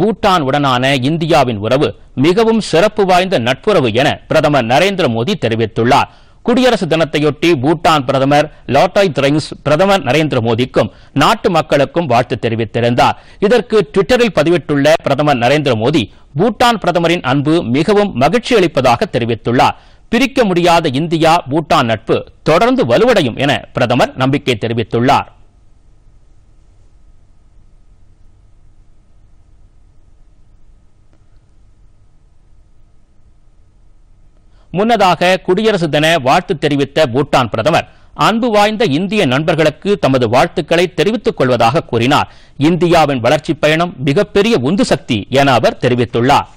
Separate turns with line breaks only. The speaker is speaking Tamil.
பூட்டான் உடனான இந்தியாவின் உறவு மிகவும் சிறப்பு வாய்ந்த நட்புறவு என பிரதமர் நரேந்திர மோடி தெரிவித்துள்ளார் குடியரசு தினத்தையொட்டி பூட்டான் பிரதமர் லோட்டாய் திரைங்ஸ் பிரதமர் நரேந்திர மோடிக்கும் நாட்டு மக்களுக்கும் வாழ்த்து தெரிவித்திருந்தார் இதற்கு டுவிட்டரில் பதிவிட்டுள்ள பிரதமர் நரேந்திர மோடி பூட்டான் பிரதமரின் அன்பு மிகவும் மகிழ்ச்சி அளிப்பதாக தெரிவித்துள்ளார் பிரிக்க முடியாத இந்தியா பூட்டான் நட்பு தொடர்ந்து வலுவடையும் என பிரதமர் நம்பிக்கை தெரிவித்துள்ளார் முன்னதாக குடியரசு தின வாழ்த்து தெரிவித்த பூட்டான் பிரதமர் அன்பு வாய்ந்த இந்திய நண்பர்களுக்கு தமது வாழ்த்துக்களை தெரிவித்துக் கொள்வதாக கூறினார் இந்தியாவின் வளர்ச்சிப் பயணம் மிகப்பெரிய உந்து சக்தி என அவர் தெரிவித்துள்ளார்